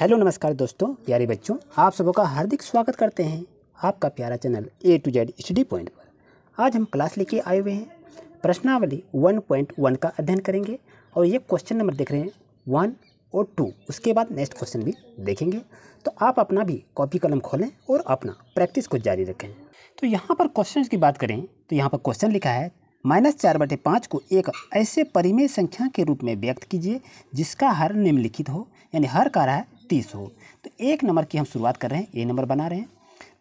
hello नमस्कार दोस्तों प्यारे बच्चों आप सबों का हार्दिक स्वागत करते हैं आपका प्यारा channel A to Z study point पर आज हम क्लास लेके आए हुए हैं प्रश्नावली 1.1 का अध्ययन करेंगे और ये क्वेश्चन नंबर देख रहे हैं वन और टू उसके बाद नेक्स्ट क्वेश्चन भी देखेंगे तो आप अपना भी कॉपी कलम खोलें और अपना प्रैक्टिस को जारी रखें तो यहाँ पर क्वेश्चन की बात करें तो यहाँ पर क्वेश्चन लिखा है माइनस चार बटे पाँच को एक ऐसे परिमेय संख्या के रूप में व्यक्त कीजिए जिसका हर निम्नलिखित हो यानी हर का रहा है तीस हो तो एक नंबर की हम शुरुआत कर रहे हैं ए नंबर बना रहे हैं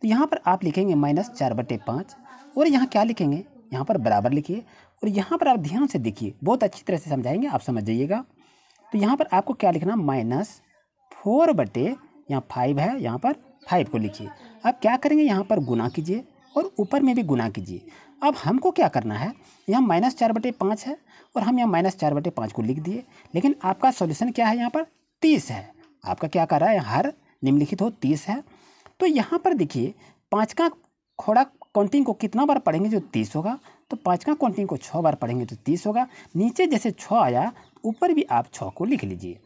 तो यहाँ पर आप लिखेंगे माइनस चार बटे पाँच और यहाँ क्या लिखेंगे यहाँ पर बराबर लिखिए और यहाँ पर आप ध्यान से देखिए बहुत अच्छी तरह से समझाएंगे आप समझ जाइएगा तो यहाँ पर आपको क्या लिखना माइनस फोर बटे यहाँ फाइव है यहाँ पर फाइव को लिखिए अब क्या करेंगे यहाँ पर गुना कीजिए और ऊपर में भी गुना कीजिए अब हमको क्या करना है यहाँ माइनस चार बटे पाँच है और हम यहाँ माइनस चार बटे पाँच को लिख दिए लेकिन आपका सॉल्यूशन क्या है यहाँ पर तीस है आपका क्या कर रहा है हर निम्नलिखित हो तीस है तो यहाँ पर देखिए पाँच का खोड़ा काउंटिंग को कितना बार पढ़ेंगे जो तीस होगा तो पाँच का काउंटिंग को छः बार पढ़ेंगे तो तीस होगा नीचे जैसे छः आया ऊपर भी आप छः को लिख लीजिए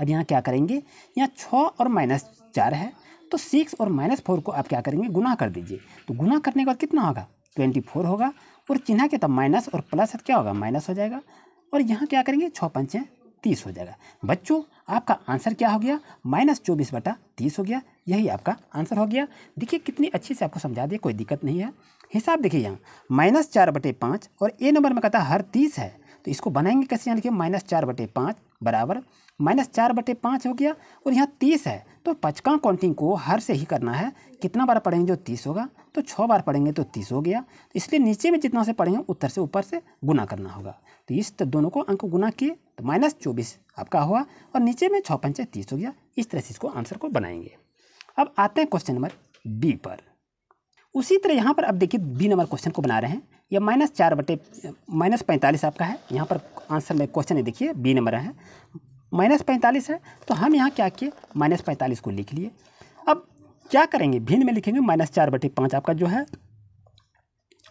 अब यहाँ क्या करेंगे यहाँ छः और माइनस चार है तो सिक्स और माइनस फोर को आप क्या करेंगे गुना कर दीजिए तो गुना करने के बाद कितना होगा ट्वेंटी फोर होगा और चिन्ह के तब माइनस और प्लस क्या होगा माइनस हो जाएगा और यहाँ क्या करेंगे छः पंचे तीस हो जाएगा बच्चों आपका आंसर क्या हो गया माइनस चौबीस बटा तीस हो गया यही आपका आंसर हो गया देखिए कितनी अच्छी से आपको समझा दिया कोई दिक्कत नहीं है हिसाब देखिए यहाँ माइनस चार बटे पाँच और ए नंबर में कहता हर तीस है तो इसको बनाएंगे कैसे यहाँ लिखिए माइनस चार बटे पाँच बराबर माइनस चार बटे पाँच हो गया और यहाँ तीस है तो पचका काउंटिंग को हर से ही करना है कितना बार पढ़ेंगे जो तीस होगा तो छः बार पढ़ेंगे तो तीस हो गया तो इसलिए नीचे में जितना से पढ़ेंगे उत्तर से ऊपर से गुना करना होगा तो इस तो दोनों को अंक गुना किए तो माइनस चौबीस आपका हुआ और नीचे में छः पंचे तीस हो गया इस तरह से इसको आंसर को बनाएंगे अब आते हैं क्वेश्चन नंबर बी पर उसी तरह यहाँ पर अब देखिए बी नंबर क्वेश्चन को बना रहे हैं यह माइनस चार बटे माइनस पैंतालीस आपका है यहाँ पर आंसर में क्वेश्चन है देखिए बी नंबर है माइनस पैंतालीस है तो हम यहाँ क्या किए माइनस पैंतालीस को लिख लिए क्या करेंगे भिन्न में लिखेंगे माइनस चार बटे पाँच आपका जो है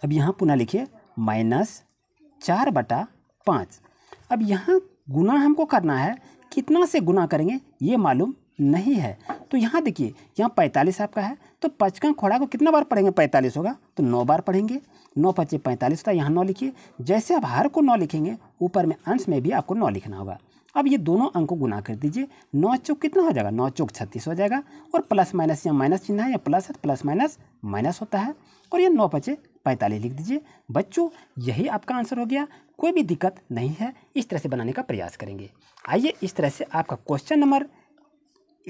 अब यहाँ पुनः लिखिए माइनस चार बटा पाँच अब यहाँ गुना हमको करना है कितना से गुना करेंगे ये मालूम नहीं है तो यहाँ देखिए यहाँ पैंतालीस आपका है तो पचका खोड़ा को कितना बार पढ़ेंगे पैंतालीस होगा तो नौ बार पढ़ेंगे नौ पच्चीस पैंतालीस होता है यहाँ नौ लिखिए जैसे आप हर को नौ लिखेंगे ऊपर में अंश में भी आपको नौ लिखना होगा अब ये दोनों अंक को गुना कर दीजिए नौ चौक कितना हो जाएगा नौ चौक छत्तीस हो जाएगा और प्लस माइनस या माइनस चिन्ह है या प्लस है तो प्लस माइनस माइनस होता है और ये नौ पचे पैंतालीस लिख दीजिए बच्चों यही आपका आंसर हो गया कोई भी दिक्कत नहीं है इस तरह से बनाने का प्रयास करेंगे आइए इस तरह से आपका क्वेश्चन नंबर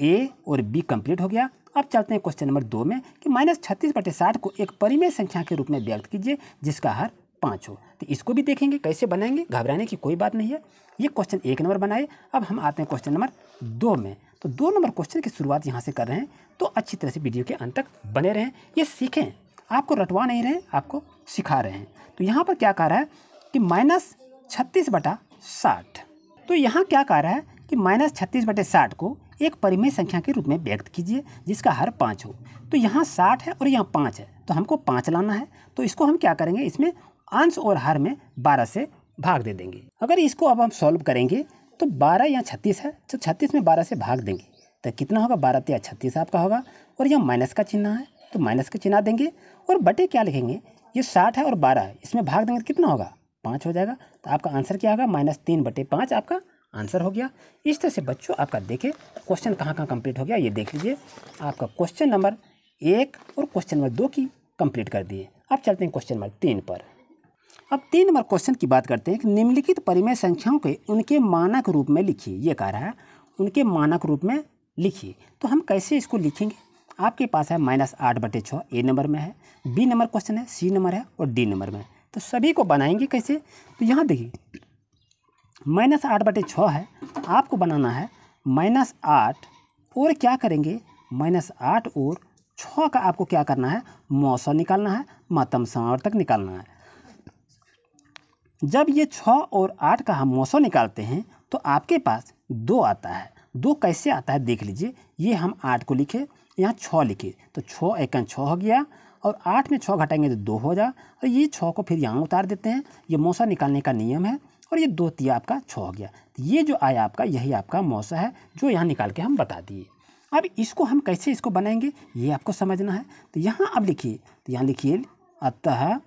ए और बी कंप्लीट हो गया अब चलते हैं क्वेश्चन नंबर दो में कि माइनस छत्तीस बटे साठ को एक परिमेय संख्या के रूप में व्यक्त कीजिए जिसका हर पाँच हो तो इसको भी देखेंगे कैसे बनाएंगे घबराने की कोई बात नहीं है ये क्वेश्चन एक नंबर बनाए अब हम आते हैं क्वेश्चन नंबर दो में तो दो नंबर क्वेश्चन की शुरुआत यहाँ से कर रहे हैं तो अच्छी तरह से वीडियो के अंत तक बने रहें ये सीखें आपको रटवा नहीं रहे आपको सिखा रहे हैं तो यहाँ पर क्या कह रहा है कि माइनस छत्तीस बटा साठ तो यहाँ क्या कह रहा है कि माइनस छत्तीस बटे साठ को एक परिमेय संख्या के रूप में व्यक्त कीजिए जिसका हर पाँच हो तो यहाँ साठ है और यहाँ पाँच है तो हमको पाँच लाना है तो इसको हम क्या करेंगे इसमें अंश और हर में बारह से भाग दे देंगे अगर इसको अब हम सॉल्व करेंगे तो बारह या छत्तीस है तो छत्तीस में बारह से भाग देंगे तो कितना होगा बारह तो या छत्तीस आपका होगा और यहाँ माइनस का चिन्ह है तो माइनस का चिन्ह देंगे और बटे क्या लिखेंगे ये साठ है और बारह है इसमें भाग देंगे तो कितना होगा पाँच हो जाएगा तो आपका आंसर क्या होगा माइनस तीन बटे पाँच आपका आंसर हो गया इस तरह से बच्चों आपका देखें क्वेश्चन कहाँ कहाँ कंप्लीट हो गया ये देख लीजिए आपका क्वेश्चन नंबर एक और क्वेश्चन नंबर दो की कंप्लीट कर दिए अब चलते हैं क्वेश्चन नंबर तीन पर अब तीन नंबर क्वेश्चन की बात करते हैं कि निम्नलिखित परिमेय संख्याओं के उनके मानक रूप में लिखिए ये कह रहा है उनके मानक रूप में लिखिए तो हम कैसे इसको लिखेंगे आपके पास है माइनस आठ बटे छः ए नंबर में है बी नंबर क्वेश्चन है सी नंबर है और डी नंबर में तो सभी को बनाएंगे कैसे तो यहाँ देखिए माइनस आठ बटे छः है आपको बनाना है माइनस आठ और क्या करेंगे माइनस आठ और छः का आपको क्या करना है मौसम निकालना है मातम समावर्तक निकालना है जब ये छः और आठ का हम मौसम निकालते हैं तो आपके पास दो आता है दो कैसे आता है देख लीजिए ये हम आठ को लिखे यहाँ छः लिखे तो छः एक छः हो गया और आठ में छः घटाएंगे तो दो हो जाए और ये छः को फिर यहाँ उतार देते हैं ये मौसा निकालने का नियम है और ये दो तिया आपका छः हो गया तो ये जो आया आपका यही आपका मौसा है जो यहाँ निकाल के हम बता दिए अब इसको हम कैसे इसको बनाएंगे ये आपको समझना है तो यहाँ अब लिखिए तो यहाँ लिखिए अतः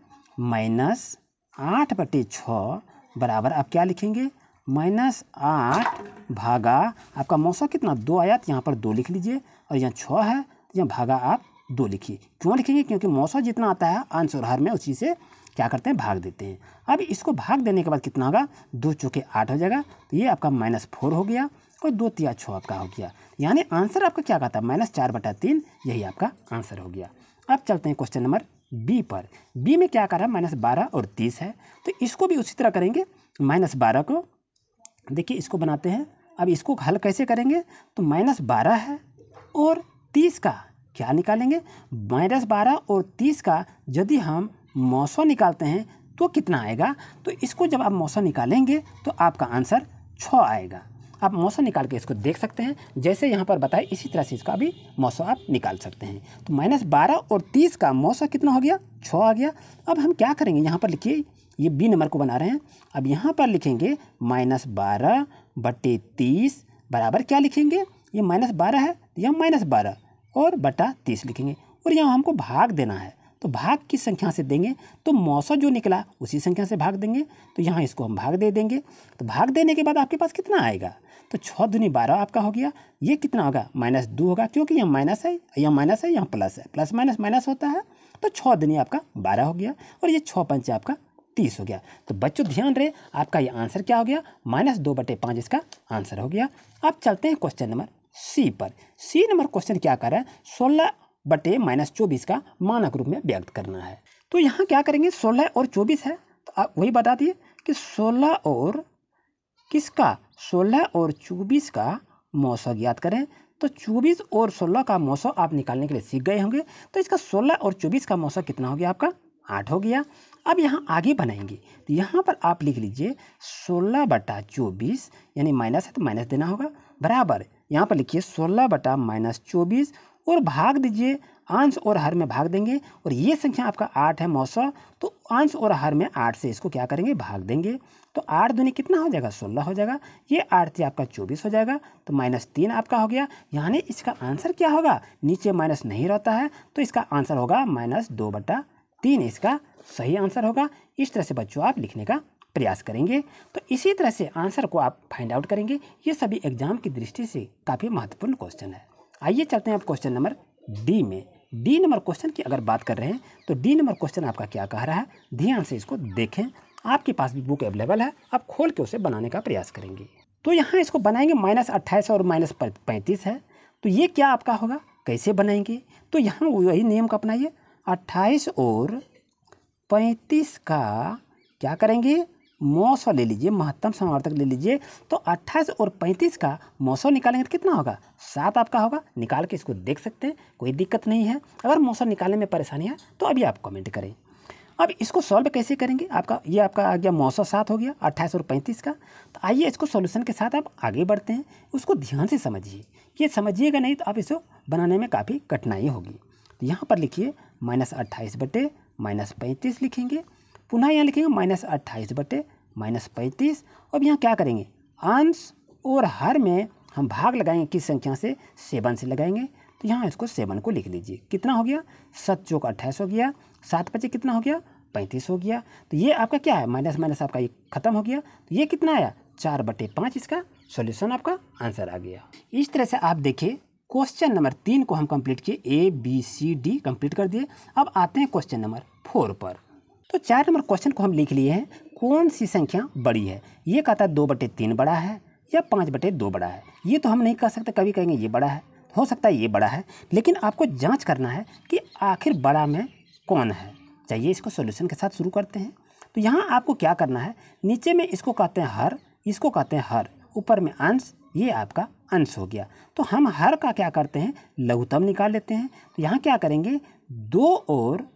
माइनस आठ बटे छः बराबर आप क्या लिखेंगे माइनस आठ भागा आपका मौसम कितना दो आया तो यहाँ पर दो लिख लीजिए और यहाँ छः है तो यहाँ भागा आप दो लिखिए क्यों लिखेंगे क्योंकि मौसम जितना आता है आंसर हर में उसी से क्या करते हैं भाग देते हैं अब इसको भाग देने के बाद कितना होगा दो चौके आठ हो जाएगा तो ये आपका माइनस फोर हो गया और दो तिया छः आपका हो गया यानी आंसर आपका क्या कहता है माइनस चार बटा तीन यही आपका आंसर हो गया अब चलते हैं क्वेश्चन नंबर बी पर बी में क्या कर रहा है माइनस बारह और तीस है तो इसको भी उसी तरह करेंगे माइनस बारह को देखिए इसको बनाते हैं अब इसको हल कैसे करेंगे तो माइनस बारह है और तीस का क्या निकालेंगे माइनस बारह और तीस का यदि हम मौसम निकालते हैं तो कितना आएगा तो इसको जब आप मौसम निकालेंगे तो आपका आंसर छः आएगा आप मौसम निकाल के इसको देख सकते हैं जैसे यहाँ पर बताए इसी तरह से इसका भी मौसम आप निकाल सकते हैं तो माइनस बारह और तीस का मौसम कितना हो गया छः आ गया अब हम क्या करेंगे यहाँ पर लिखिए ये बी नंबर को बना रहे हैं अब यहाँ पर लिखेंगे माइनस बारह बटे तीस बराबर क्या लिखेंगे ये माइनस बारह है यहाँ माइनस बारह और बटा तीस लिखेंगे और यहाँ हमको भाग देना है तो भाग किस संख्या से देंगे तो मौसम जो निकला उसी संख्या से भाग देंगे तो यहाँ इसको हम भाग दे देंगे तो भाग देने के बाद आपके पास कितना आएगा तो छः दूनी बारह आपका हो गया ये कितना होगा माइनस दो होगा क्योंकि यहाँ माइनस है यहाँ माइनस है यहाँ प्लस है प्लस माइनस माइनस होता है तो छः दूनी आपका बारह हो गया और ये छः पंच आपका तीस हो गया तो बच्चों ध्यान रहे आपका ये आंसर क्या हो गया माइनस दो बटे पाँच इसका आंसर हो गया अब चलते हैं क्वेश्चन नंबर सी पर सी नंबर क्वेश्चन क्या कर रहा है सोलह बटे माइनस चौबीस का मानक रूप में व्यक्त करना है तो यहाँ क्या करेंगे सोलह और चौबीस है तो आप वही बता दिए कि सोलह और किसका सोलह और चौबीस का मौसम ज्ञात करें तो चौबीस और सोलह का मौसम आप निकालने के लिए सीख गए होंगे तो इसका सोलह और चौबीस का मौसम कितना हो गया आपका आठ हो गया अब यहाँ आगे बनाएंगे तो यहाँ पर आप लिख लीजिए सोलह बटा चौबीस यानी माइनस है तो माइनस देना होगा बराबर यहाँ पर लिखिए सोलह बटा माइनस चौबीस और भाग दीजिए आंश और हर में भाग देंगे और ये संख्या आपका आठ है मौसम तो आंश और हर में आठ से इसको क्या करेंगे भाग देंगे तो आठ दूनी कितना हो जाएगा सोलह हो जाएगा ये आठ आपका चौबीस हो जाएगा तो माइनस तीन आपका हो गया यानी इसका आंसर क्या होगा नीचे माइनस नहीं रहता है तो इसका आंसर होगा माइनस दो बटा तीन इसका सही आंसर होगा इस तरह से बच्चों आप लिखने का प्रयास करेंगे तो इसी तरह से आंसर को आप फाइंड आउट करेंगे ये सभी एग्जाम की दृष्टि से काफ़ी महत्वपूर्ण क्वेश्चन है आइए चलते हैं आप क्वेश्चन नंबर डी में डी नंबर क्वेश्चन की अगर बात कर रहे हैं तो डी नंबर क्वेश्चन आपका क्या कह रहा है ध्यान से इसको देखें आपके पास भी बुक अवेलेबल है आप खोल के उसे बनाने का प्रयास करेंगे तो यहाँ इसको बनाएंगे माइनस अट्ठाईस और माइनस पैंतीस है तो ये क्या आपका होगा कैसे बनाएंगे तो यहाँ वही नियम का अपनाइए अट्ठाईस और पैंतीस का क्या करेंगे मौसम ले लीजिए महत्तम समार्थक ले लीजिए तो अट्ठाईस और पैंतीस का मौसम निकालेंगे तो कितना होगा सात आपका होगा निकाल के इसको देख सकते हैं कोई दिक्कत नहीं है अगर मौसम निकालने में परेशानी है तो अभी आप कमेंट करें अब इसको सॉल्व कैसे करेंगे आपका ये आपका आ गया नौ सात हो गया अट्ठाईस और पैंतीस का तो आइए इसको सॉल्यूशन के साथ आप आगे बढ़ते हैं उसको ध्यान से समझिए ये समझिएगा नहीं तो आप इसको बनाने में काफ़ी कठिनाई होगी तो यहाँ पर लिखिए माइनस अट्ठाईस बटे माइनस पैंतीस लिखेंगे पुनः यहाँ लिखेंगे माइनस अट्ठाईस बटे माइनस पैंतीस अब यहाँ क्या करेंगे अंश और हर में हम भाग लगाएंगे किस संख्या से सेवन से लगाएंगे तो यहाँ इसको सेवन को लिख लीजिए कितना हो गया सत चौक अट्ठाईस हो गया सात पच्चीस कितना हो गया पैंतीस हो गया तो ये आपका क्या है माइनस माइनस आपका ये खत्म हो गया तो ये कितना आया चार बटे पाँच इसका सॉल्यूशन आपका आंसर आ गया इस तरह से आप देखिए क्वेश्चन नंबर तीन को हम कंप्लीट किए A B C D complete कर दिए अब आते हैं क्वेश्चन नंबर फोर पर तो चार नंबर क्वेश्चन को हम लिख लिए हैं कौन सी संख्या बड़ी है ये कहता है दो बटे तीन बड़ा है या पाँच बटे दो बड़ा है ये तो हम नहीं कह सकते कभी कहेंगे ये बड़ा है हो सकता है ये बड़ा है लेकिन आपको जांच करना है कि आखिर बड़ा में कौन है चाहिए इसको सॉल्यूशन के साथ शुरू करते हैं तो यहाँ आपको क्या करना है नीचे में इसको कहते हैं हर इसको कहते हैं हर ऊपर में अंश ये आपका अंश हो गया तो हम हर का क्या करते हैं लघुतम निकाल लेते हैं तो यहाँ क्या करेंगे दो और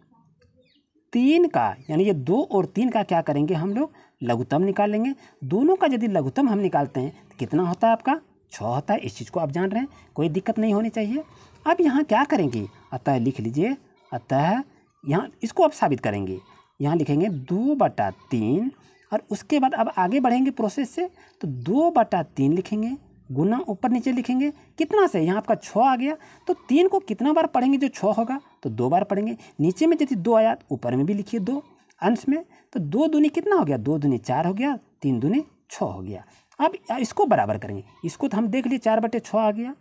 तीन का यानी ये दो और तीन का क्या करेंगे हम लोग लघुतम निकालेंगे दोनों का यदि लघुतम हम निकालते हैं तो कितना होता है आपका छः होता है इस चीज़ को आप जान रहे हैं कोई दिक्कत नहीं होनी चाहिए अब यहाँ क्या करेंगे अतः लिख लीजिए अतः यहाँ इसको आप साबित करेंगे यहाँ लिखेंगे दो बटा तीन और उसके बाद अब आगे बढ़ेंगे प्रोसेस से तो दो बटा तीन लिखेंगे गुना ऊपर नीचे लिखेंगे कितना से यहाँ आपका छः आ गया तो तीन को कितना बार पढ़ेंगे जो छः होगा तो दो बार पढ़ेंगे नीचे में यदि दो आया ऊपर में भी लिखिए दो अंश में तो दो दूनी कितना हो गया दो दूनी चार हो गया तीन दूनी छः हो गया अब इसको बराबर करेंगे इसको तो हम देख लिए चार बटे छः आ गया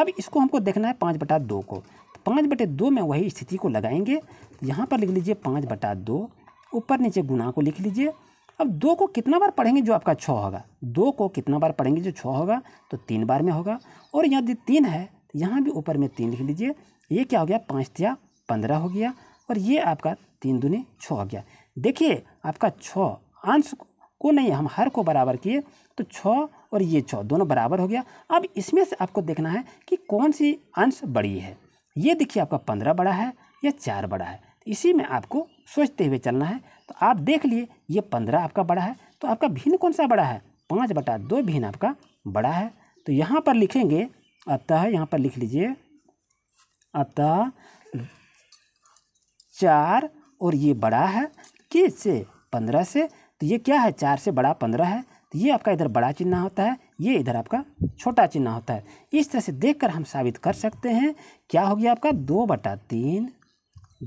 अब इसको हमको देखना है पाँच बटा दो को तो पाँच बटे दो में वही स्थिति को लगाएंगे तो यहाँ पर लिख लीजिए पाँच बटा दो ऊपर नीचे गुना को लिख लीजिए अब दो को कितना बार पढ़ेंगे जो आपका छः होगा दो को कितना बार पढ़ेंगे जो छः होगा तो तीन बार में होगा और यदि तीन है तो यहाँ भी ऊपर में तीन लिख लीजिए ये क्या हो गया पाँच तिया पंद्रह हो गया और ये आपका तीन दुनी छः हो गया देखिए आपका छः आंसर को नहीं हम हर को बराबर किए तो छः और ये छः दोनों बराबर हो गया अब इसमें से आपको देखना है कि कौन सी अंश बड़ी है ये देखिए आपका पंद्रह बड़ा है या चार बड़ा है इसी में आपको सोचते हुए चलना है तो आप देख लिए ये पंद्रह आपका बड़ा है तो आपका भिन्न कौन सा बड़ा है पाँच बटा दो भिन्न आपका बड़ा है तो यहाँ पर लिखेंगे अतः यहाँ पर लिख लीजिए अतः चार और ये बड़ा है किस से पंद्रह से तो ये क्या है चार से बड़ा पंद्रह है तो ये आपका इधर बड़ा चिन्ह होता है ये इधर आपका छोटा चिन्ह होता है इस तरह से देखकर हम साबित कर सकते हैं क्या हो गया आपका दो बटा तीन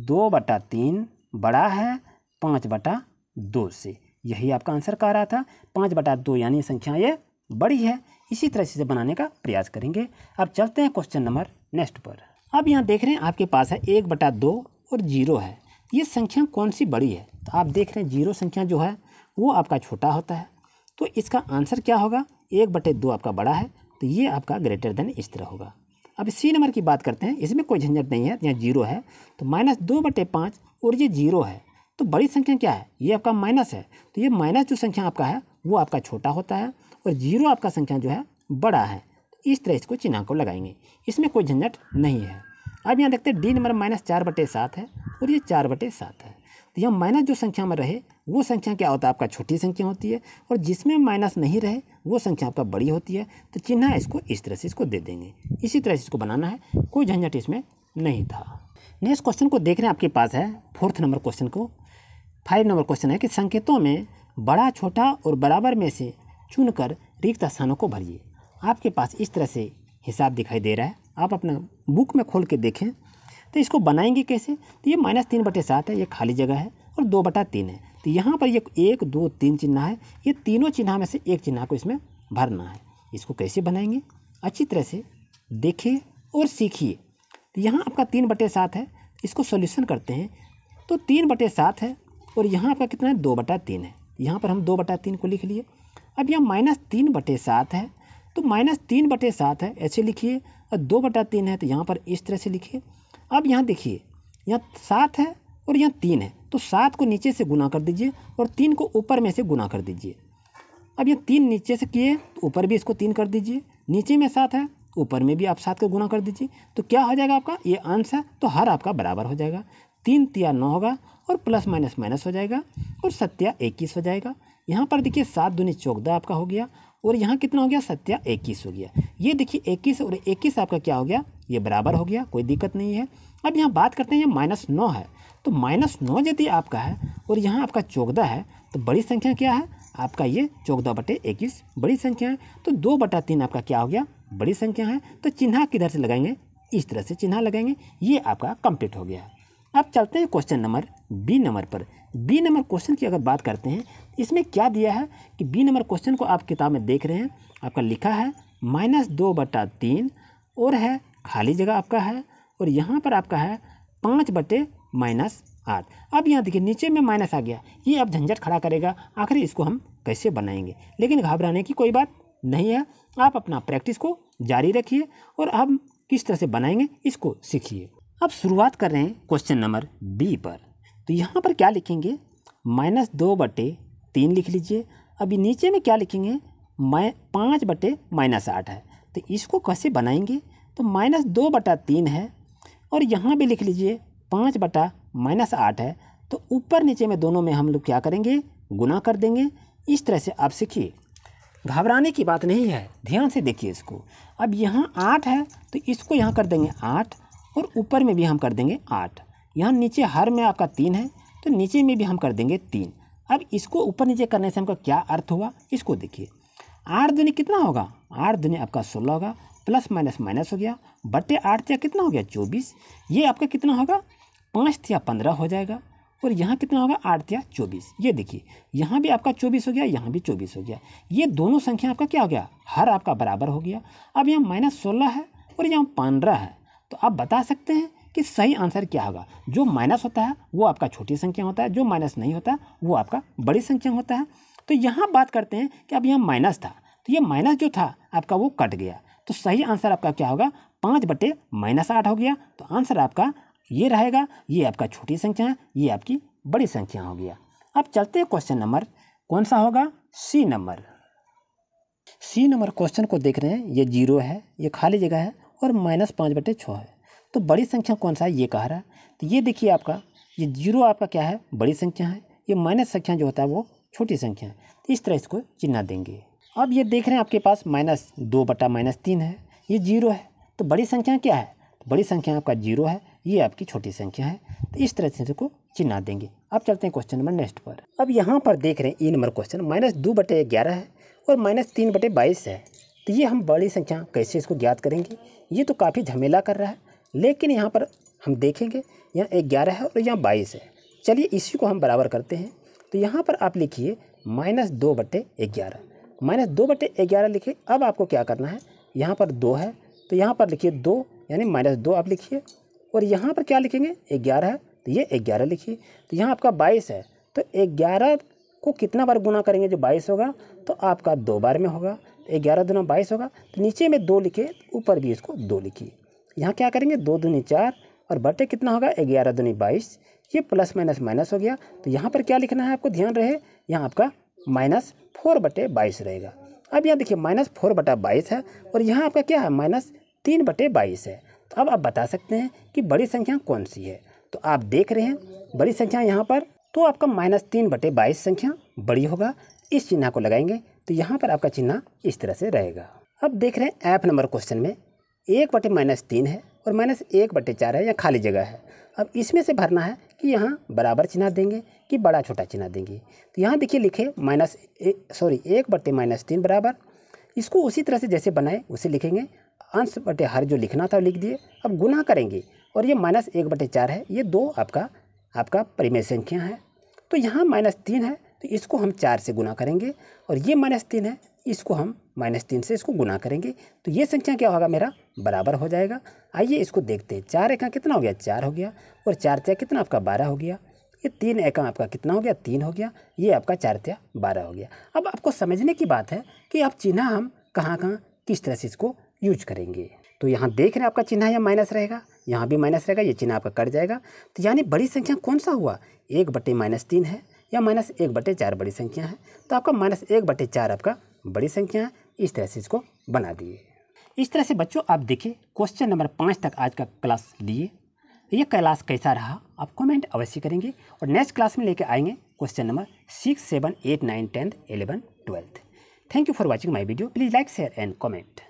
दो बटा तीन बड़ा है पाँच बटा दो से यही आपका आंसर कह रहा था पाँच बटा दो यानी संख्या ये बड़ी है इसी तरह से बनाने का प्रयास करेंगे अब चलते हैं क्वेश्चन नंबर नेक्स्ट पर अब यहाँ देख रहे हैं आपके पास है एक बटा दो और जीरो है ये संख्या कौन सी बड़ी है तो आप देख रहे हैं जीरो संख्या जो है वो आपका छोटा होता है तो इसका आंसर क्या होगा एक बटे दो आपका बड़ा है तो ये आपका ग्रेटर देन इस तरह होगा अब सी नंबर की बात करते हैं इसमें कोई झंझट नहीं है यहाँ जीरो है तो माइनस दो बटे पाँच और ये जीरो है तो बड़ी संख्या क्या है ये आपका माइनस है तो ये माइनस जो संख्या आपका है वो आपका छोटा होता है और जीरो आपका संख्या जो है बड़ा है तो इस तरह इसको चिन्ह को लगाएंगे इसमें कोई झंझट नहीं है अब यहाँ देखते हैं डी नंबर माइनस चार बटे सात है और ये चार बटे सात है तो यहाँ माइनस जो संख्या में रहे वो संख्या क्या होता है आपका छोटी संख्या होती है और जिसमें माइनस नहीं रहे वो संख्या आपका बड़ी होती है तो चिन्ह इसको इस तरह से इसको दे देंगे इसी तरह से इसको बनाना है कोई झंझट इसमें नहीं था नेक्स्ट क्वेश्चन को देख रहे हैं आपके पास है फोर्थ नंबर क्वेश्चन को फाइव नंबर क्वेश्चन है कि संकेतों में बड़ा छोटा और बराबर में से चुनकर रिक्त स्थानों को भरिए आपके पास इस तरह से हिसाब दिखाई दे रहा है आप अपना बुक में खोल के देखें तो इसको बनाएंगे कैसे तो ये माइनस तीन बटे सात है ये खाली जगह है और दो बटा तीन है तो यहाँ पर ये एक दो तीन चिन्ह है ये तीनों चिन्ह में से एक चिन्ह को इसमें भरना है इसको कैसे बनाएंगे अच्छी तरह से देखिए और सीखिए तो यहाँ आपका तीन बटे सात है इसको सॉल्यूशन करते हैं तो तीन बटे सात है और यहाँ आपका कितना है दो बटा तीन है यहाँ पर हम दो बटा तीन को लिख लिए अब यहाँ माइनस तीन बटे सात है तो माइनस तीन बटे सात है ऐसे लिखिए और दो बटा तीन है तो यहाँ पर इस तरह से लिखिए अब यहाँ देखिए यहाँ सात है और यहाँ तीन है तो सात को नीचे से गुना कर दीजिए और तीन को ऊपर में से गुना कर दीजिए अब यहाँ तीन नीचे से किए तो ऊपर भी इसको तीन कर दीजिए नीचे में सात है ऊपर में भी आप सात को गुना कर दीजिए तो क्या हो जाएगा आपका ये आंसर तो हर आपका बराबर हो जाएगा तीन तिया नौ होगा और प्लस माइनस माइनस हो जाएगा और सत्या इक्कीस हो जाएगा यहाँ पर देखिए सात दुनी चौकदा आपका हो गया और यहाँ कितना हो गया सत्या इक्कीस हो गया ये देखिए इक्कीस और इक्कीस आपका क्या हो गया ये बराबर हो गया कोई दिक्कत नहीं है अब यहाँ बात करते हैं ये माइनस नौ है तो माइनस नौ यदि आपका है और यहाँ आपका चौदह है तो बड़ी संख्या क्या है आपका ये चौदह बटे इक्कीस बड़ी संख्या है तो दो बटा तीन आपका क्या हो गया बड़ी संख्या है तो चिन्हा किधर से लगाएंगे इस तरह से चिन्हा लगाएंगे ये आपका कंप्लीट हो गया अब चलते हैं क्वेश्चन नंबर बी नंबर पर बी नंबर क्वेश्चन की अगर बात करते हैं इसमें क्या दिया है कि बी नंबर क्वेश्चन को आप किताब में देख रहे हैं आपका लिखा है माइनस दो बटा तीन और है खाली जगह आपका है और यहाँ पर आपका है पाँच बटे माइनस आठ अब यहाँ देखिए नीचे में माइनस आ गया ये अब झंझट खड़ा करेगा आखिर इसको हम कैसे बनाएंगे लेकिन घबराने की कोई बात नहीं है आप अपना प्रैक्टिस को जारी रखिए और अब किस तरह से बनाएंगे इसको सीखिए अब शुरुआत कर रहे हैं क्वेश्चन नंबर बी पर तो यहाँ पर क्या लिखेंगे माइनस दो बटे तीन लिख लीजिए अभी नीचे में क्या लिखेंगे माइ पाँच बटे माइनस आठ है तो इसको कैसे बनाएंगे तो माइनस दो बटा तीन है और यहाँ भी लिख लीजिए पाँच बटा माइनस आठ है तो ऊपर नीचे में दोनों में हम लोग क्या करेंगे गुना कर देंगे इस तरह से आप सीखिए घबराने की बात नहीं है ध्यान से देखिए इसको अब यहाँ आठ है तो इसको यहाँ कर देंगे आठ और ऊपर में भी हम कर देंगे आठ यहाँ नीचे हर में आपका तीन है तो नीचे में भी हम कर देंगे तीन अब इसको ऊपर नीचे करने से हमका क्या अर्थ हुआ इसको देखिए आठ दुनिया कितना होगा आठ दुनिया आपका सोलह होगा प्लस माइनस माइनस हो गया बटे आठ या कितना हो गया चौबीस ये आपका कितना होगा पाँच या पंद्रह हो जाएगा और यहाँ कितना होगा आठ या चौबीस ये देखिए यहाँ भी आपका चौबीस हो गया यहाँ भी चौबीस हो गया ये दोनों संख्या आपका क्या हो गया हर आपका बराबर हो गया अब यहाँ माइनस सोलह है और यहाँ पंद्रह है तो आप बता सकते हैं कि सही आंसर क्या होगा जो माइनस होता है वो आपका छोटी संख्या होता है जो माइनस नहीं होता वो आपका बड़ी संख्या होता है तो यहाँ बात करते हैं कि अब यहाँ माइनस था तो ये माइनस जो था आपका वो कट गया तो सही आंसर आपका क्या होगा पाँच बटे माइनस आठ हो गया तो आंसर आपका ये रहेगा ये आपका छोटी संख्या है ये आपकी बड़ी संख्या हो गया अब चलते हैं क्वेश्चन नंबर कौन सा होगा C number C number question को देख रहे हैं ये जीरो है ये खाली जगह है और माइनस पाँच बटे छः है तो बड़ी संख्या कौन सा है ये कह रहा है तो ये देखिए आपका ये जीरो आपका क्या है बड़ी संख्या है ये माइनस संख्या जो होता है वो छोटी संख्या है तो इस तरह इसको चिन्ह देंगे अब ये देख रहे हैं आपके पास माइनस दो बटा माइनस तीन है ये जीरो है तो बड़ी संख्या क्या है तो बड़ी संख्या आपका जीरो है ये आपकी छोटी संख्या है तो इस तरह से इसको चिन्ह देंगे अब चलते हैं क्वेश्चन नंबर नेक्स्ट पर अब यहाँ पर देख रहे हैं ई नंबर क्वेश्चन माइनस दो बटे ग्यारह है और माइनस तीन बटे बाईस है तो ये हम बड़ी संख्या कैसे इसको ज्ञात करेंगे ये तो काफ़ी झमेला कर रहा है लेकिन यहाँ पर हम देखेंगे यहाँ ग्यारह है और यहाँ बाईस है चलिए इसी को हम बराबर करते हैं तो यहाँ पर आप लिखिए माइनस दो बटे ग्यारह माइनस दो बटे ग्यारह लिखिए अब आपको क्या करना है यहाँ पर दो है तो यहाँ पर लिखिए दो यानी माइनस दो आप लिखिए और यहाँ पर क्या लिखेंगे ग्यारह है तो ये ग्यारह लिखिए तो यहाँ आपका बाईस है तो ग्यारह को कितना बार गुना करेंगे जो बाईस होगा तो आपका दो बार में होगा तो ग्यारह दोनों बाईस होगा तो नीचे में दो लिखे ऊपर भी इसको दो लिखिए यहाँ क्या करेंगे दो दूनी चार और बटे कितना होगा ग्यारह दूनी बाईस ये प्लस माइनस माइनस हो गया तो यहाँ पर क्या लिखना है आपको ध्यान रहे यहाँ आपका माइनस फोर बटे बाईस रहेगा अब यहाँ देखिए माइनस फोर बटा बाईस है और यहाँ आपका क्या है माइनस तीन बटे बाईस है अब आप बता सकते हैं कि बड़ी संख्या कौन सी है तो आप देख रहे हैं बड़ी संख्या यहाँ पर तो आपका माइनस तीन बटे बाईस संख्या बड़ी होगा इस चिन्ह को लगाएंगे तो यहाँ पर आपका चिन्ह इस तरह से रहेगा अब देख रहे हैं ऐप नंबर क्वेश्चन में एक बटे माइनस तीन है और माइनस एक बटे चार है या खाली जगह है अब इसमें से भरना है कि यहाँ बराबर चिन्ह देंगे कि बड़ा छोटा चिन्ह देंगे तो यहाँ देखिए लिखे माइनस सॉरी एक बटे माइनस तीन बराबर इसको उसी तरह से जैसे बनाए उसे लिखेंगे अंश बटे हर जो लिखना था लिख दिए अब गुना करेंगे और ये माइनस एक बटे चार है ये दो आपका आपका परिमेय संख्या है तो यहाँ माइनस तीन है तो इसको हम चार से गुना करेंगे और ये माइनस तीन है इसको हम माइनस तीन से इसको गुना करेंगे तो ये संख्या क्या होगा मेरा बराबर हो जाएगा आइए इसको देखते हैं चार एका कितना हो गया चार हो गया और चार त्या कितना आपका बारह हो गया ये तीन एका आपका कितना हो गया तीन हो गया ये आपका चार त्या बारह हो गया अब आपको समझने की बात है कि आप चिन्ह हम कहाँ कहाँ किस तरह से इसको यूज करेंगे तो यहाँ देख रहे हैं आपका चिन्ह यहाँ माइनस रहेगा यहाँ भी माइनस रहेगा ये चिन्ह आपका कट जाएगा तो यानी बड़ी संख्या कौन सा हुआ एक बटे माइनस तीन है या माइनस एक बटे चार बड़ी संख्या है तो आपका माइनस एक बटे चार आपका बड़ी संख्या है इस तरह से इसको बना दिए इस तरह से बच्चों आप देखिए क्वेश्चन नंबर पाँच तक आज का क्लास लिए ये क्लास कैसा रहा आप कमेंट अवश्य करेंगे और नेक्स्ट क्लास में लेके आएंगे question number six seven eight nine tenth eleven twelfth thank you for watching my video please like share and comment